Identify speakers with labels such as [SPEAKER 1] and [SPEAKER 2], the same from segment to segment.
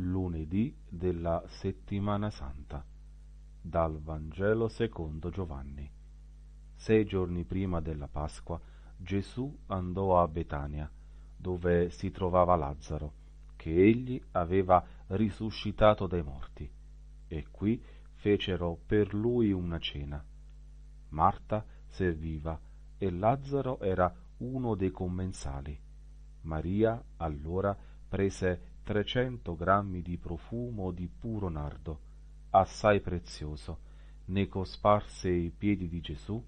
[SPEAKER 1] lunedì della settimana santa, dal Vangelo secondo Giovanni. Sei giorni prima della Pasqua Gesù andò a Betania, dove si trovava Lazzaro, che egli aveva risuscitato dai morti, e qui fecero per lui una cena. Marta serviva e Lazzaro era uno dei commensali. Maria allora prese il 300 grammi di profumo di puro nardo, assai prezioso, ne cosparse i piedi di Gesù,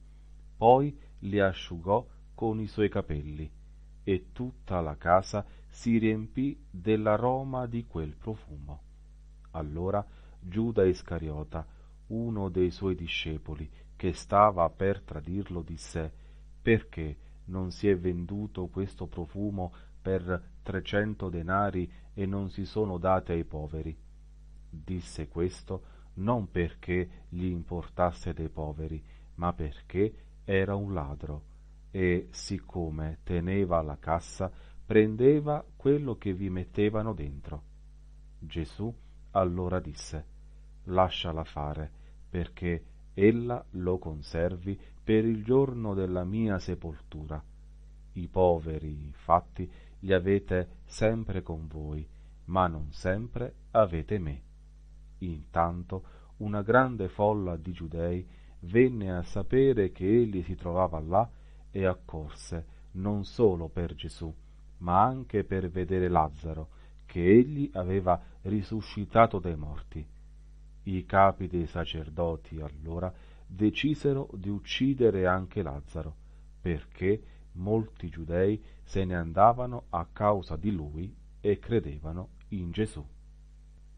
[SPEAKER 1] poi li asciugò con i suoi capelli, e tutta la casa si riempì dell'aroma di quel profumo. Allora Giuda Iscariota, uno dei suoi discepoli, che stava per tradirlo, disse Perché non si è venduto questo profumo per trecento denari e non si sono date ai poveri. Disse questo non perché gli importasse dei poveri, ma perché era un ladro e, siccome teneva la cassa, prendeva quello che vi mettevano dentro. Gesù allora disse, lasciala fare, perché ella lo conservi per il giorno della mia sepoltura. I poveri, infatti, li avete sempre con voi, ma non sempre avete me. Intanto una grande folla di giudei venne a sapere che egli si trovava là e accorse non solo per Gesù, ma anche per vedere Lazzaro, che egli aveva risuscitato dai morti. I capi dei sacerdoti allora decisero di uccidere anche Lazzaro, perché molti giudei se ne andavano a causa di lui e credevano in Gesù.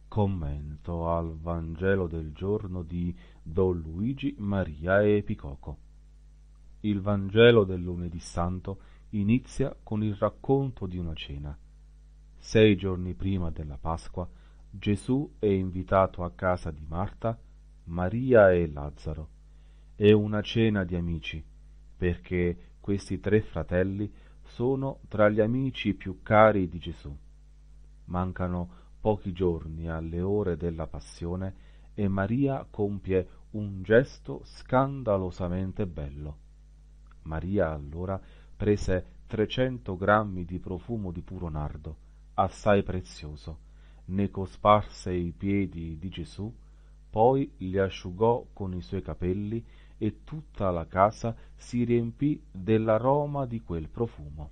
[SPEAKER 1] Commento al Vangelo del giorno di Don Luigi Maria Epicoco. Il Vangelo del lunedì santo inizia con il racconto di una cena. Sei giorni prima della Pasqua Gesù è invitato a casa di Marta, Maria e Lazzaro. È una cena di amici, perché questi tre fratelli sono tra gli amici più cari di Gesù. Mancano pochi giorni alle ore della passione e Maria compie un gesto scandalosamente bello. Maria allora prese 300 grammi di profumo di puro nardo, assai prezioso, ne cosparse i piedi di Gesù, poi li asciugò con i suoi capelli e tutta la casa si riempì dell'aroma di quel profumo.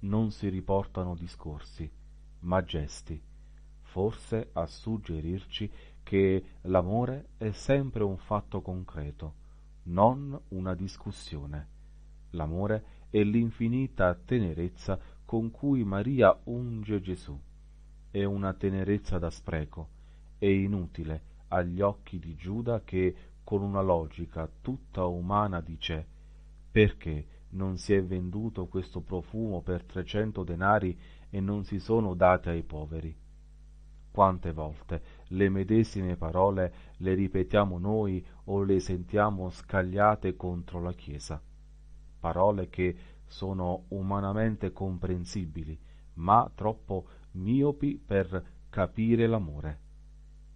[SPEAKER 1] Non si riportano discorsi, ma gesti, forse a suggerirci che l'amore è sempre un fatto concreto, non una discussione. L'amore è l'infinita tenerezza con cui Maria unge Gesù. È una tenerezza da spreco, è inutile agli occhi di Giuda che con una logica tutta umana dice perché non si è venduto questo profumo per trecento denari e non si sono date ai poveri. Quante volte le medesime parole le ripetiamo noi o le sentiamo scagliate contro la Chiesa. Parole che sono umanamente comprensibili, ma troppo miopi per capire l'amore.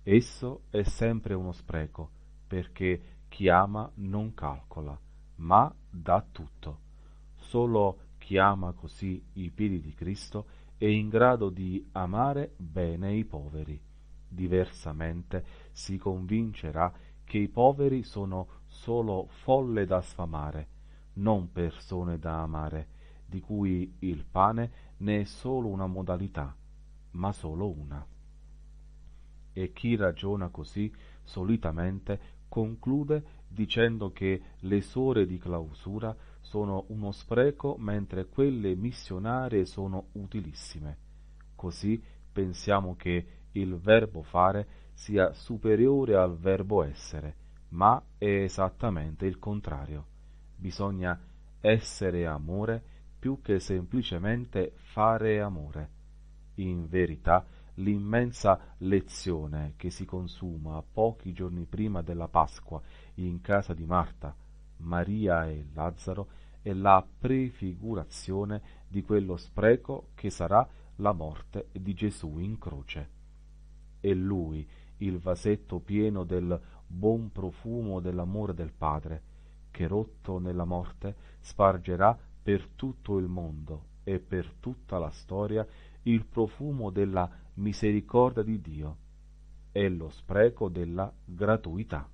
[SPEAKER 1] Esso è sempre uno spreco, perché chi ama non calcola, ma dà tutto. Solo chi ama così i piedi di Cristo è in grado di amare bene i poveri. Diversamente si convincerà che i poveri sono solo folle da sfamare, non persone da amare, di cui il pane ne è solo una modalità, ma solo una. E chi ragiona così solitamente Conclude dicendo che le sore di clausura sono uno spreco mentre quelle missionarie sono utilissime. Così pensiamo che il verbo fare sia superiore al verbo essere, ma è esattamente il contrario. Bisogna essere amore più che semplicemente fare amore. In verità, l'immensa lezione che si consuma pochi giorni prima della Pasqua in casa di Marta, Maria e Lazzaro è la prefigurazione di quello spreco che sarà la morte di Gesù in croce. E lui, il vasetto pieno del buon profumo dell'amore del Padre, che rotto nella morte spargerà per tutto il mondo e per tutta la storia il profumo della misericordia di Dio e lo spreco della gratuità.